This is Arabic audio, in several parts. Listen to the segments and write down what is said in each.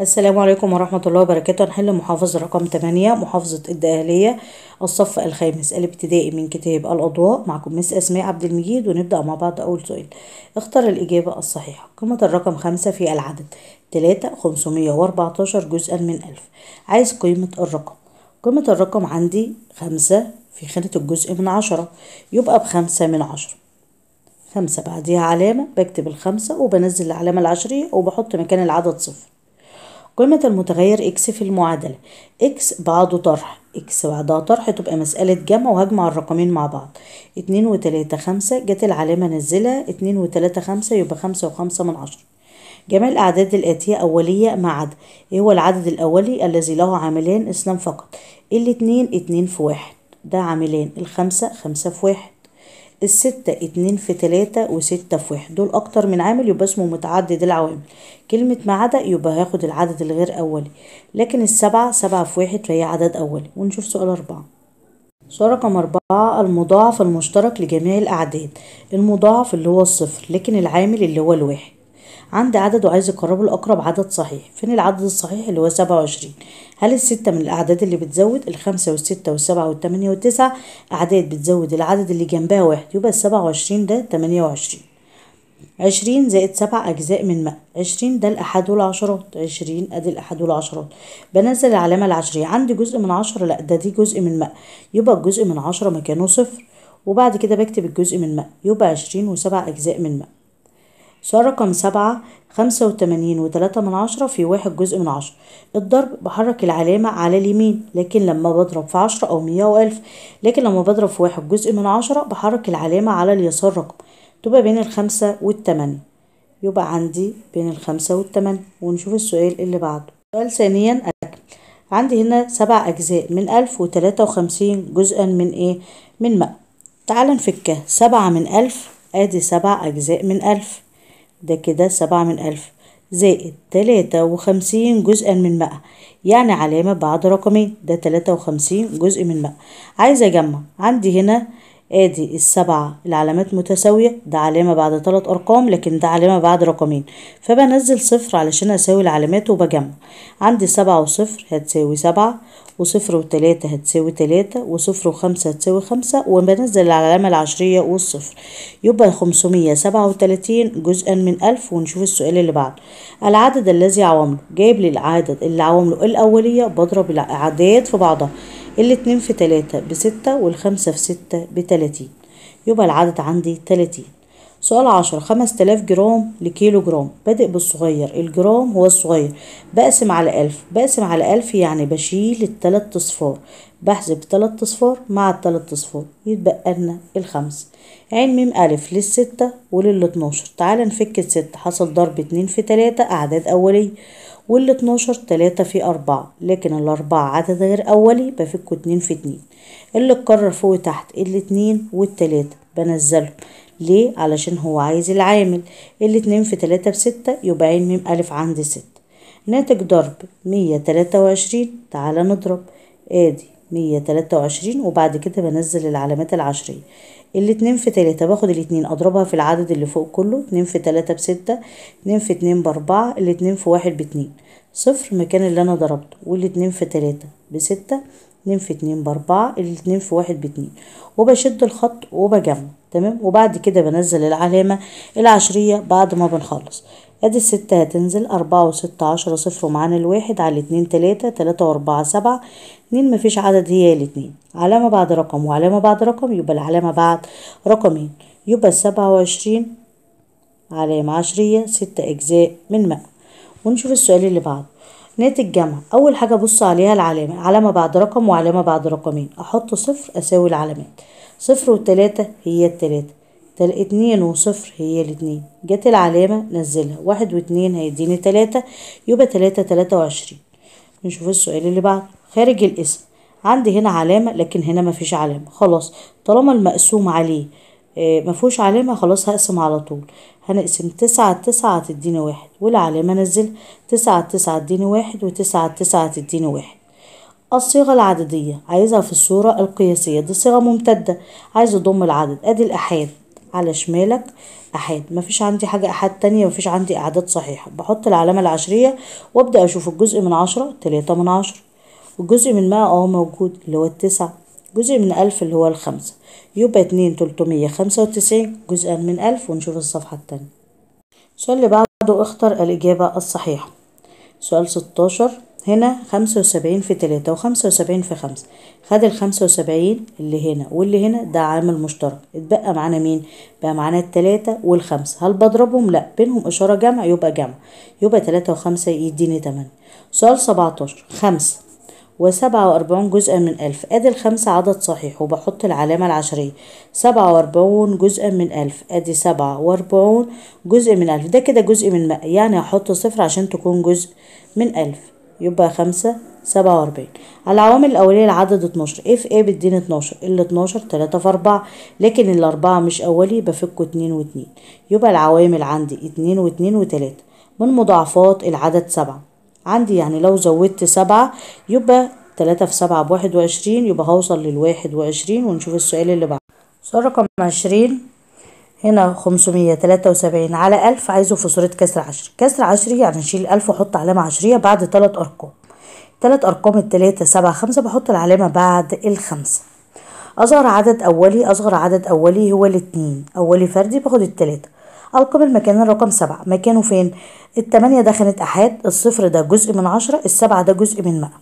السلام عليكم ورحمة الله وبركاته نحل محافظة رقم 8 محافظة الدقهلية الصف الخامس الابتدائي من كتاب الأضواء معكم مس أسماء عبد المجيد ونبدأ مع بعض أول سؤال اختر الإجابة الصحيحة قيمة الرقم 5 في العدد 3 514 جزءا من 1000 عايز قيمة الرقم قيمة الرقم عندي 5 في خانة الجزء من 10 يبقى بخمسة من 10 5 بعديها علامة بكتب الخمسة وبنزل العلامة العشرية وبحط مكان العدد صفر قيمة المتغير x في المعادلة x بعضه طرح x بعدها طرح تبقى مسألة جمع وهجمع الرقمين مع بعض اتنين وتلاتة خمسة جت العلامة نزلها اتنين وتلاتة خمسة يبقى خمسة وخمسة من عشرة جميع الأعداد الآتية أولية مع عدد إيه هو العدد الأولي الذي له عاملين اثنان فقط الاتنين اتنين في واحد ده عاملين الخمسة خمسة في واحد الستة اتنين في تلاتة وستة في واحد دول أكتر من عامل يبقى اسمه متعدد العوامل كلمة ما عدا يبقى هاخد العدد الغير أولي لكن السبعة سبعة في واحد فهي عدد أولي ونشوف سؤال أربعة سؤال رقم أربعة المضاعف المشترك لجميع الأعداد المضاعف اللي هو الصفر لكن العامل اللي هو الواحد عند عدد وعايز يقربه لأقرب عدد صحيح فين العدد الصحيح اللي هو سبعة وعشرين هل الستة من الأعداد اللي بتزود الخمسة والستة والسبعة والتمانية والتسعة أعداد بتزود العدد اللي جنبها واحد يبقى السبعة وعشرين ده تمانية وعشرين عشرين زائد سبع أجزاء من ما عشرين ده الأحد والعشرات عشرين أدي الأحد والعشرات بنزل العلامة العشرية عندي جزء من عشرة لأ ده دي جزء من ما يبقى الجزء من عشرة مكانه صفر وبعد كده بكتب الجزء من ما يبقى عشرين وسبع أجزاء من ما سؤال رقم سبعة خمسة وتمانين وتلاتة من عشرة في واحد جزء من عشرة الضرب بحرك العلامة على اليمين لكن لما بضرب في عشرة أو مية وألف لكن لما بضرب في واحد جزء من عشرة بحرك العلامة على اليسار رقم تبقى بين الخمسة والتمانية يبقى عندي بين الخمسة والتمانية ونشوف السؤال اللي بعده سؤال ثانيا أكمل عندي هنا سبع أجزاء من ألف وتلاتة وخمسين جزءا من إيه؟ من ماء تعال نفكها سبعة من ألف آدي سبع أجزاء من ألف ده كده سبعة من ألف زائد تلاتة وخمسين جزءا من مئة يعني علامة بعد رقمين ده تلاتة وخمسين جزء من مئة عايزة أجمع عندي هنا ادي السبعة العلامات متساوية ده علامة بعد تلات ارقام لكن ده علامة بعد رقمين فبنزل صفر علشان اساوي العلامات وبجمع عندي سبعة وصفر هتساوي سبعة وصفر وتلاتة هتساوي تلاتة وصفر وخمسة هتساوي خمسة وبنزل العلامة العشرية والصفر يبقى خمسمية سبعة وتلاتين جزءا من ألف ونشوف السؤال اللي بعده العدد الذي عوامله جايب لي العدد اللي عوامله الأولية بضرب الأعداد في بعضها الاتنين في تلاتة بستة والخمسة في ستة بتلاتين يبقى العدد عندي تلاتين سؤال عشرة خمس تلاف جرام لكيلو جرام بادئ بالصغير الجرام هو الصغير بقسم على ألف بقسم على ألف يعني بشيل التلات أصفار بحذف تلات أصفار مع التلات أصفار يتبقى لنا الخمس عين ميم ألف للستة وللاتناشر تعالى نفك الستة حصل ضرب اتنين في تلاتة أعداد أولية وال12 3 في 4 لكن الأربعة عدد غير أولي بفكه 2 في 2 اللي اتكرر فوق تحت الاتنين والتلاتة بنزله ليه؟ علشان هو عايز العامل الاتنين في تلاتة بستة يبقى عين ميم ألف عندي ستة ناتج ضرب مية تلاتة وعشرين تعالى نضرب ادي مية تلاتة وعشرين وبعد كده بنزل العلامات العشرية الاتنين في تلاتة باخد الاتنين اضربها في العدد اللي فوق كله اتنين في تلاتة بستة اتنين في اتنين باربعة الاتنين في واحد باتنين صفر مكان اللي انا ضربته والاتنين في تلاتة بستة اتنين في اتنين باربعة الاتنين في واحد باتنين وبشد الخط وبجمع تمام وبعد كده بنزل العلامة العشرية بعد ما بنخلص ادي الستة هتنزل اربعة وستة عشرة صفر ومعانا الواحد على اتنين تلاتة تلاتة واربعة سبعة اتنين مفيش عدد هي الاتنين علامة بعد رقم وعلامة بعد رقم يبقى العلامة بعد رقمين يبقى السبعة وعشرين علامة عشرية ستة أجزاء من مائة ونشوف السؤال اللي بعده ناتج جمع اول حاجه ابص عليها العلامه علامه بعد رقم وعلامه بعد رقمين احط صفر اساوي العلامات صفر وتلاتة هي التلاتة تل اتنين وصفر هي الاتنين جت العلامة نزلها واحد واتنين هيديني تلاتة يبقى تلاتة تلاتة وعشرين نشوف السؤال اللي بعده خارج الاسم عندي هنا علامة لكن هنا مفيش علامة خلاص طالما المقسوم عليه آه، مفهوش علامة خلاص هقسم على طول هنقسم تسعة تسعة تديني واحد والعلامة انزلها تسعة تسعة تديني واحد وتسعة تسعة تديني واحد الصيغة العددية عايزها في الصورة القياسية دي صيغة ممتدة عايز أضم العدد أدي الأحاد على شمالك أحاد مفيش عندي حاجة أحاد تانية مفيش عندي أعداد صحيحة بحط العلامة العشرية وأبدأ أشوف الجزء من عشرة تلاتة من عشرة والجزء من مائة أهو موجود اللي هو التسعة جزء من ألف اللي هو الخمسة يبقى اتنين تلتمية خمسة وتسعين جزءا من ألف ونشوف الصفحة التانية السؤال اللي بعده اختر الإجابة الصحيحة سؤال ستاشر هنا خمسة وسبعين في تلاتة وخمسة وسبعين في خمسة خد الخمسة وسبعين اللي هنا واللي هنا ده عامل مشترك اتبقى معانا مين؟ بقى معانا التلاتة والخمسة هل بضربهم؟ لأ بينهم إشارة جمع يبقى جمع يبقى تلاتة وخمسة يديني تمانية سؤال سبعتاشر خمسة وسبعة وأربعون جزءا من ألف أدي الخمسة عدد صحيح وبحط العلامة العشرية سبعة وأربعون جزءا من ألف أدي سبعة وأربعون جزء من ألف ده كده جزء من مائة يعني هحط صفر عشان تكون جزء من ألف يبقى خمسة سبعة وأربعين العوامل الأولية العدد اتناشر اف ايه بيديني اتناشر ال اتناشر تلاتة في أربعة لكن الأربعة مش أولي بفكه اتنين واتنين يبقى العوامل عندي اتنين واتنين وتلاتة من مضاعفات العدد سبعة عندي يعني لو زودت سبعة يبقى تلاتة في سبعة بواحد وعشرين يبقى هوصل للواحد وعشرين ونشوف السؤال اللي بعده سؤال رقم عشرين هنا خمسمية تلاتة وسبعين على ألف عايزه في صورة كسر عشري كسر عشري يعني نشيل ألف وأحط علامة عشرية بعد تلات أرقام تلات أرقام التلاتة سبعة خمسة بحط العلامة بعد الخمسة أصغر عدد أولي أصغر عدد أولي هو الاتنين أولي فردي باخد التلاتة ألقب المكان الرقم سبعة مكانه فين؟ التمانية ده خانة أحاد الصفر ده جزء من عشرة السبعة ده جزء من مئة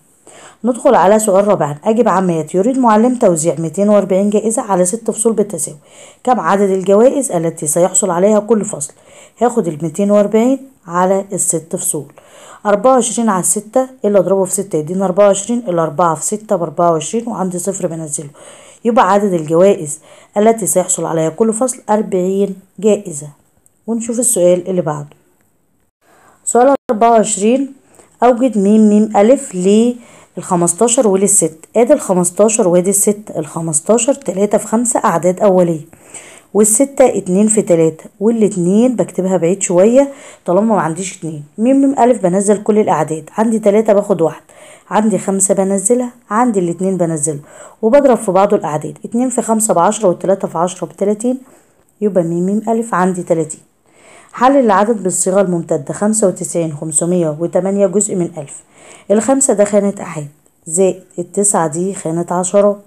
ندخل على سؤال رابع أجب عمات يريد معلم توزيع 240 جائزة على ست فصول بالتساوي كم عدد الجوائز التي سيحصل عليها كل فصل هاخد ال 240 على الست فصول 24 على 6 اللي اضربه في 6 يدينا 24 ال 4 في 6 ب 24 وعندي صفر بنزله يبقى عدد الجوائز التي سيحصل عليها كل فصل 40 جائزة ونشوف السؤال اللي بعده سؤال 24 أوجد م ميم ألف للخمستاشر وللست أدي الخمستاشر وأدي الست الخمستاشر تلاتة في خمسة أعداد أولية والستة اتنين في تلاتة والاتنين بكتبها بعيد شوية طالما ما عنديش اتنين م م ألف بنزل كل الأعداد عندي تلاتة باخد واحد عندي خمسة بنزلها عندي الاتنين بنزلها وبضرب في بعض الأعداد اتنين في خمسة بعشرة والتلاتة في عشرة بتلاتين يبقى م م ا عندي تلاتين حلل العدد بالصيغة الممتدة خمسة وتسعين خمسمية وتمانية جزء من ألف الخمسة ده خانة أحد زائد التسعة دي خانة عشرات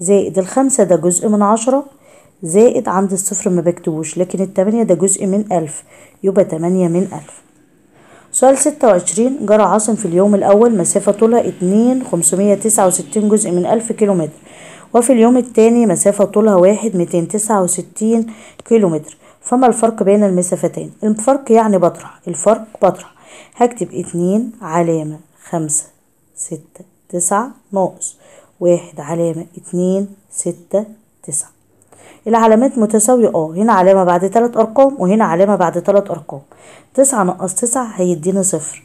زائد الخمسة ده جزء من عشرة زائد عند الصفر ما بكتبوش لكن التمانية ده جزء من ألف يبقى تمانية من ألف سؤال ستة وعشرين جرى عاصم في اليوم الأول مسافة طولها اتنين خمسمية تسعة وستين جزء من ألف كيلومتر وفي اليوم التاني مسافة طولها واحد ميتين تسعة وستين كيلومتر فما الفرق بين المسافتين الفرق يعني بطرح الفرق بطرح هكتب اتنين علامة خمسة ستة تسعة ناقص واحد علامة اتنين ستة تسعة العلامات متساوية اه هنا علامة بعد تلات أرقام وهنا علامة بعد تلات أرقام تسعة ناقص تسعة هيديني صفر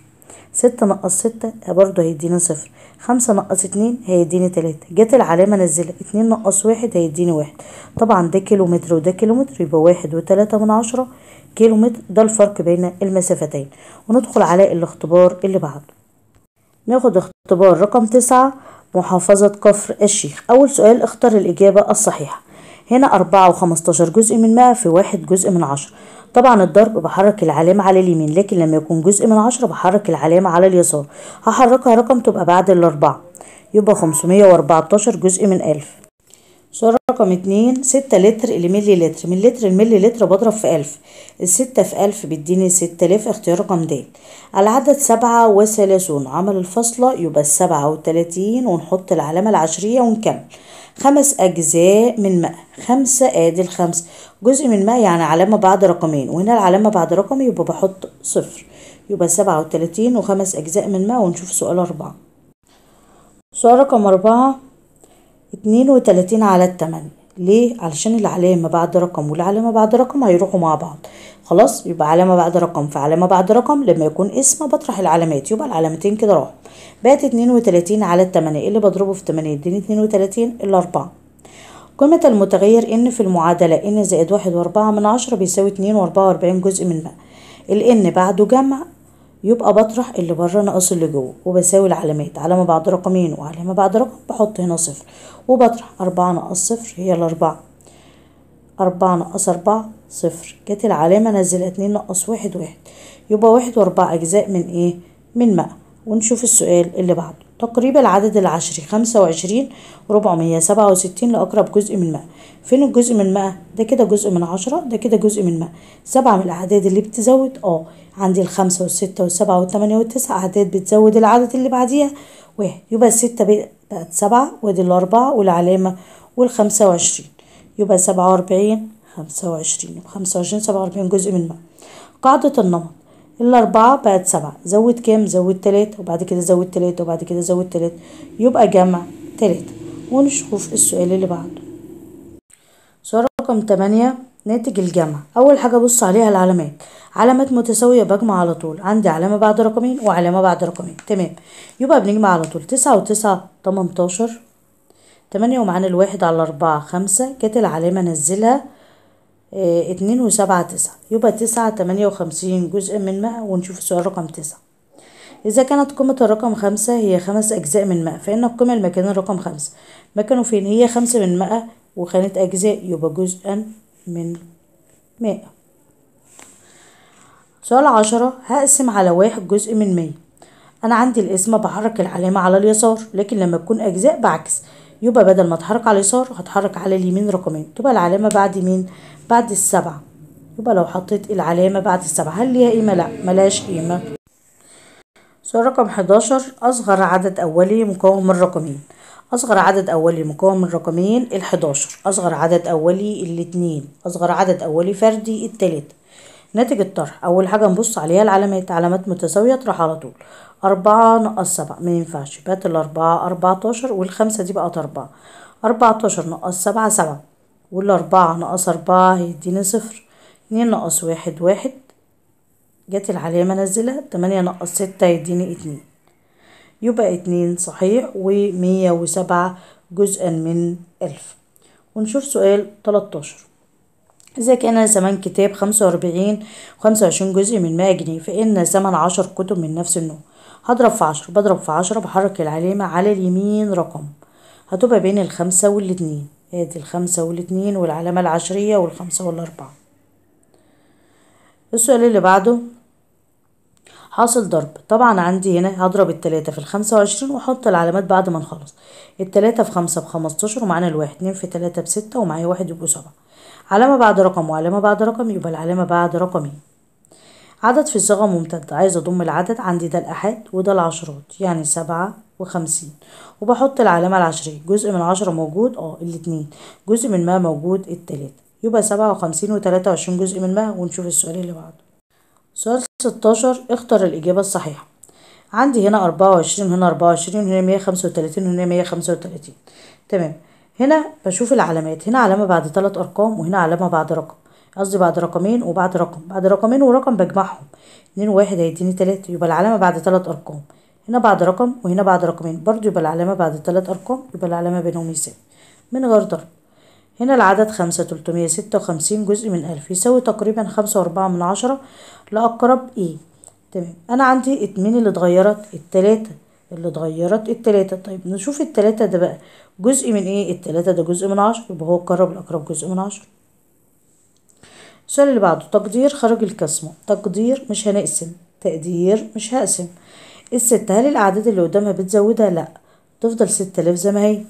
ستة ناقص ستة برضه هيديني صفر خمسة ناقص اتنين هيديني تلاتة جت العلامة نزلها اتنين ناقص واحد هيديني واحد طبعا ده كيلومتر وده كيلومتر يبقى واحد وتلاتة من عشرة كيلومتر ده الفرق بين المسافتين وندخل على الاختبار اللي بعده ناخد اختبار رقم تسعة محافظة كفر الشيخ أول سؤال اختار الإجابة الصحيحة هنا أربعة وخمستاشر جزء من مائة في واحد جزء من عشرة طبعا الضرب بحرك العلامة على اليمين لكن لما يكون جزء من عشرة بحرك العلامة على اليسار هحركها رقم تبقى بعد الأربعة يبقى خمسمية واربعتاشر جزء من ألف سؤال رقم اتنين ستة لتر لملي لتر من لتر لملي لتر بضرب في ألف الستة في ألف بيديني ستة آلاف اختيار رقم د العدد سبعة وثلاثون عمل الفاصلة يبقى السبعة وتلاتين ونحط العلامة العشرية ونكمل خمس أجزاء من ماء خمسة آدي الخمس جزء من ماء يعني علامة بعد رقمين وهنا العلامة بعد رقم يبقى بحط صفر يبقى سبعة وتلاتين وخمس أجزاء من ماء ونشوف سؤال أربعة سؤال رقم أربعة اتنين وتلاتين على التمن ليه علشان العلامة بعد رقم والعلامة بعد رقم هيروحوا مع بعض خلاص يبقى علامة بعد رقم في علامة بعد رقم لما يكون اسم بطرح العلامات يبقى العلامتين كده راحوا بقت اتنين وتلاتين على التمانية اللي بضربه في تمانية يديني اتنين وتلاتين إلا أربعة قيمة المتغير إن في المعادلة إن زائد واحد وأربعة من عشرة بيساوي اتنين وأربعة وأربعين جزء من مائة الإن بعده جمع يبقى بطرح اللي بره ناقص اللي جوه وبساوي العلامات علامة بعد رقمين وعلامة بعد رقم بحط هنا صفر وبطرح أربعة ناقص صفر هي الأربعة أربعة ناقص أربعة صفر جت العلامة نزلها اتنين ناقص واحد واحد يبقى واحد وأربعة أجزاء من إيه؟ من ماء ونشوف السؤال اللي بعده تقريب العدد العشري خمسة وعشرين وربعمية سبعة وستين لأقرب جزء من ماء فين الجزء من ماء ده كده جزء من عشرة ده كده جزء من ماء سبعة من الأعداد اللي بتزود اه عندي الخمسة والستة والسبعة والتمانية والتسعة أعداد بتزود العدد اللي بعديها واحد يبقى الستة بقت سبعة وادي الأربعة والعلامة والخمسة وعشرين يبقى سبعة وأربعين خمسة وعشرين وخمسة وعشرين سبعة وأربعين جزء من ماء قاعدة النمط الأربعة بقت سبعة زود كام زود تلاتة وبعد كده زود تلاتة وبعد كده زود تلاتة يبقى جمع تلاتة ونشوف السؤال اللي بعده سؤال رقم تمانية ناتج الجمع أول حاجة بص عليها العلامات علامات متساوية بجمع على طول عندي علامة بعد رقمين وعلامة بعد رقمين تمام يبقى بنجمع على طول تسعة وتسعة تمنتاشر تمانية ومعانا الواحد على أربعة خمسة جت العلامة نزلها آه، اتنين وسبعة تسعة يبقى تسعة تمانية وخمسين جزء من مئة ونشوف السؤال رقم تسعة إذا كانت قيمة الرقم خمسة هي خمس أجزاء من مئة فإن القيمة المكان رقم خمسة مكانه فين هي خمسة من مئة وخانة أجزاء يبقى جزءا من مئة سؤال عشرة هقسم على واحد جزء من مية أنا عندي القسمة بحرك العلامة على اليسار لكن لما تكون أجزاء بعكس يبقى بدل ما اتحرك على اليسار هتحرك على اليمين رقمين تبقى العلامة بعد مين بعد السبعة يبقى لو حطيت العلامة بعد السبعة هل ليها قيمة لا ملهاش قيمة سؤال رقم 11 أصغر عدد أولي مكون من رقمين أصغر عدد أولي مكون من رقمين الحداشر أصغر عدد أولي الاتنين أصغر عدد أولي فردي التلاتة ناتج الطرح أول حاجة نبص عليها العلامات علامات متساوية اطرح على طول أربعة ناقص سبعة مينفعش بات الأربعة أربعتاشر والخمسة دي بقت أربعة أربعتاشر ناقص سبعة سبعة والأربعة ناقص أربعة هيديني صفر اتنين ناقص واحد واحد جت العلامة نزلها تمانية ناقص ستة يديني اتنين يبقى اتنين صحيح ومية وسبعة جزءا من ألف ونشوف سؤال تلاتاشر إذا كان ثمن كتاب خمسة وأربعين خمسة وعشرين جزء من مائة جنيه فإن ثمن عشر كتب من نفس النوع هضرب في عشرة بضرب في عشرة بحرك العلامة على اليمين رقم هتبقى بين الخمسة والاتنين ادي الخمسة والاتنين والعلامة العشرية والخمسة والأربعة السؤال اللي بعده حاصل ضرب طبعا عندي هنا هضرب التلاتة في الخمسة وعشرين واحط العلامات بعد ما نخلص التلاتة في خمسة بخمستاشر ومعانا الواحد اتنين في تلاتة بستة ومعايا واحد يبقوا سبعة علامة بعد رقم وعلامة بعد رقم يبقى العلامة بعد رقمين عدد في صيغة ممتدة عايز أضم العدد عندي ده الآحاد وده العشرات يعني سبعة وخمسين وبحط العلامة العشرية جزء من عشرة موجود اه الاتنين جزء من ما موجود التلاتة يبقى سبعة وخمسين وتلاتة وعشرين جزء من ما ونشوف السؤال اللي بعده سؤال ستاشر اختر الإجابة الصحيحة عندي هنا أربعة وعشرين هنا أربعة وعشرين هنا مية خمسة وتلاتين هنا مية خمسة وتلاتين تمام هنا بشوف العلامات هنا علامة بعد تلات أرقام وهنا علامة بعد رقم قصدي بعد رقمين وبعد رقم بعد رقمين ورقم بجمعهم اتنين وواحد هيديني تلاتة يبقى العلامة بعد تلات أرقام هنا بعد رقم وهنا بعد رقمين برضو يبقى العلامة بعد تلات أرقام يبقى العلامة بينهم يساوي من غير ضرب هنا العدد خمسة تلتمية ستة وخمسين جزء من ألف يساوي تقريبا خمسة وأربعة من عشرة لأقرب إيه تمام أنا عندي اتنين اللي اتغيرت التلاتة اللي اتغيرت التلاتة طيب نشوف التلاتة ده بقى جزء من ايه التلاتة ده جزء من عشرة يبقى هو قرب لأقرب جزء من عشرة السؤال اللي بعده تقدير خارج القسمة تقدير مش هنقسم تقدير مش هقسم الستة هل الأعداد اللي قدامها بتزودها؟ لأ تفضل ستة آلاف زي ما هي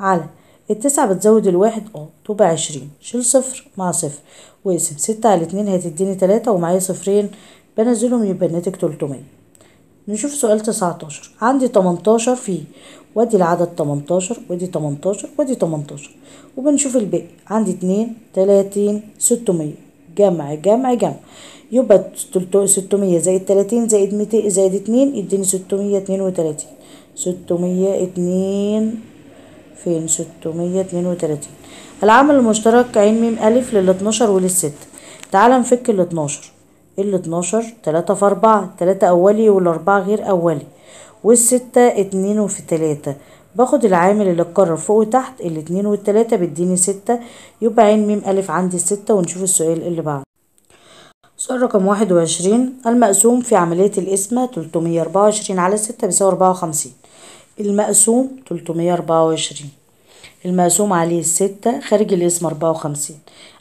على التسعة بتزود الواحد اه تبقى عشرين شيل صفر مع صفر واقسم ستة على اتنين هتديني تلاتة ومعايا صفرين بنزلهم يبقى الناتج تلتمية نشوف سؤال 19 عندي 18 فيه وادي العدد 18 وادي 18 وادي 18 وبنشوف الباقي عندي 2 30 600 جمع جمع جمع يبقى 600 زائد 30 زائد 200 زائد 2 يديني 632 602 فين 632 العامل المشترك عين م ا لل 12 ولل 6 تعال نفك ال 12 ال 12 تلاتة في اربعة تلاتة أولي والأربعة غير أولي والستة اتنين في تلاتة باخد العامل اللي اتكرر فوق وتحت الاتنين والتلاتة بيديني ستة يبقى عين ميم ألف عندي ستة ونشوف السؤال اللي بعده سؤال رقم واحد وعشرين المقسوم في عملية القسمة تلتمية أربعة وعشرين على ستة بيساوي أربعة وخمسين المقسوم تلتمية أربعة وعشرين المقسوم عليه ستة خارج القسمة أربعة وخمسين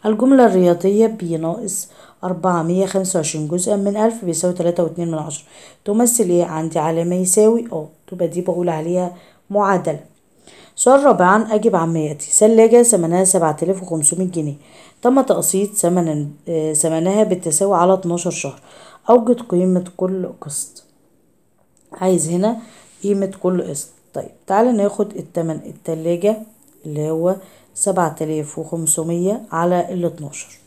الجملة الرياضية بي ناقص 425 جزءا من 1000 بيساوي 3.2 من عشرة تمثل ايه عندي علامة يساوي اه تبقى دي بقول عليها معادلة سؤال رابعا أجب عما يأتي ثلاجة ثمنها 7500 جنيه تم تقسيط ثمن آه، ثمنها بالتساوي على 12 شهر أوجد قيمة كل قسط عايز هنا قيمة كل قسط طيب تعالى ناخد التمن التلاجة اللي هو سبعة آلاف وخمسمية على الاتناشر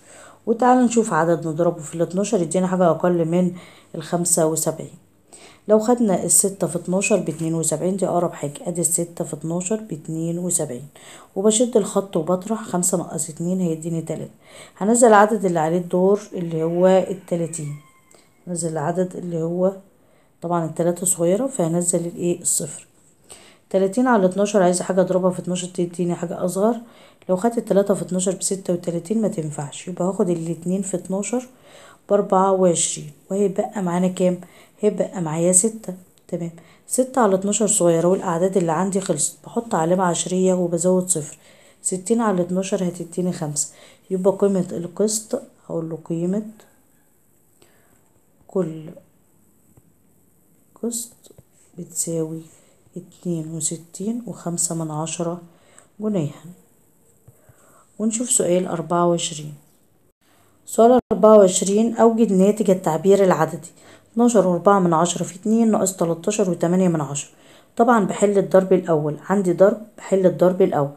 وتعالى نشوف عدد نضربه في الاتناشر يدينا حاجة أقل من الخمسة وسبعين لو خدنا الستة في اتناشر باتنين وسبعين دي أقرب حاجة أدي الستة في اتناشر باتنين وسبعين وبشد الخط وبطرح خمسة ناقص اتنين هيديني تلاتة هنزل العدد اللي عليه الدور اللي هو التلاتين هنزل العدد اللي هو طبعا التلاتة صغيرة فهنزل الايه الصفر تلاتين على اتناشر عايزة حاجة اضربها في اتناشر تديني حاجة اصغر لو خدت التلاتة في اتناشر بستة وتلاتين ما تنفعش يبقى هاخد الاتنين في اتناشر باربعة وعشرين وهيبقى معانا كام هيبقى معايا ستة تمام ستة على اتناشر صغيرة والاعداد اللي عندي خلصت بحط علامة عشرية وبزود صفر ستين على اتناشر هتديني خمسة يبقى قيمة القسط هقول له قيمة كل قسط بتساوي اتنين وستين وخمسة من عشرة جنيها ونشوف سؤال أربعة وعشرين سؤال أربعة وعشرين أوجد ناتج التعبير العددي اتناشر وأربعة من عشرة في اتنين ناقص تلتاشر وتمانية من عشرة طبعا بحل الضرب الأول عندي ضرب بحل الضرب الأول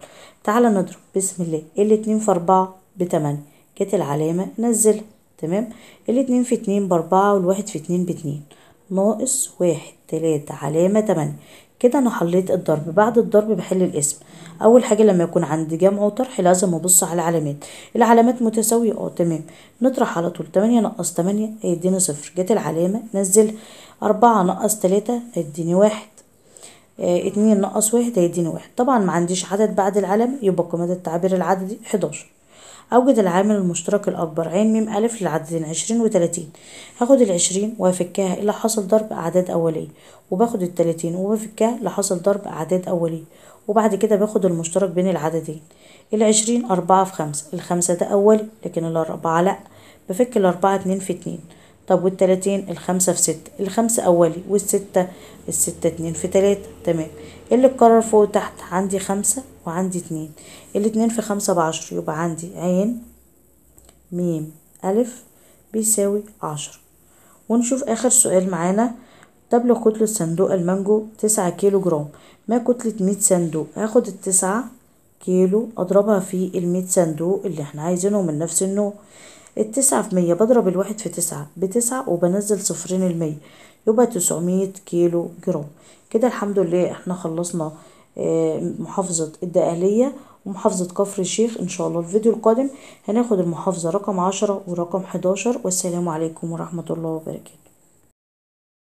تعالى نضرب بسم الله الاتنين في أربعة بتمانية جت العلامة نزلها تمام الاتنين في اتنين بأربعة والواحد في اتنين باتنين ناقص واحد تلاتة علامة تمانية كده انا حليت الضرب بعد الضرب بحل الاسم اول حاجه لما يكون عندي جمع وطرح لازم ابص على العلامات العلامات متساويه اه تمام نطرح على طول 8 نقص 8 هيديني صفر جت العلامه نزل 4 نقص 3 هيديني واحد آه، اتنين نقص واحد هيديني واحد طبعا ما عنديش عدد بعد العلامة يبقى قيمة التعبير العددي 11 أوجد العامل المشترك الأكبر عين ميم ألف للعددين عشرين وتلاتين هاخد العشرين وأفكها إلى حصل ضرب أعداد أولية وباخد التلاتين وبفكها لحصل ضرب أعداد أولية وبعد كده باخد المشترك بين العددين العشرين أربعة في خمسة الخمسة ده أولي لكن الأربعة لأ بفك الأربعة اتنين في اتنين طب والتلاتين الخمسة في ستة الخمسة أولي والستة الستة اتنين في تلاتة تمام إيه اللي اتكرر فوق وتحت عندي خمسة وعندي اتنين الاتنين في خمسة بعشر يبقى عندي عين ميم ألف بيساوي عشرة ونشوف آخر سؤال معانا تبلغ كتلة صندوق المانجو تسعة كيلو جرام ما كتلة مية صندوق هاخد التسعة كيلو أضربها في المية صندوق اللي احنا عايزينه من نفس النوع التسعة في مية بضرب الواحد في تسعة بتسعة وبنزل صفرين المية يبقى تسعمية كيلو جرام كده الحمد لله احنا خلصنا آه، محافظة الدقهلية ومحافظة كفر الشيخ إن شاء الله الفيديو القادم هناخد المحافظة رقم عشرة ورقم حداشر والسلام عليكم ورحمة الله وبركاته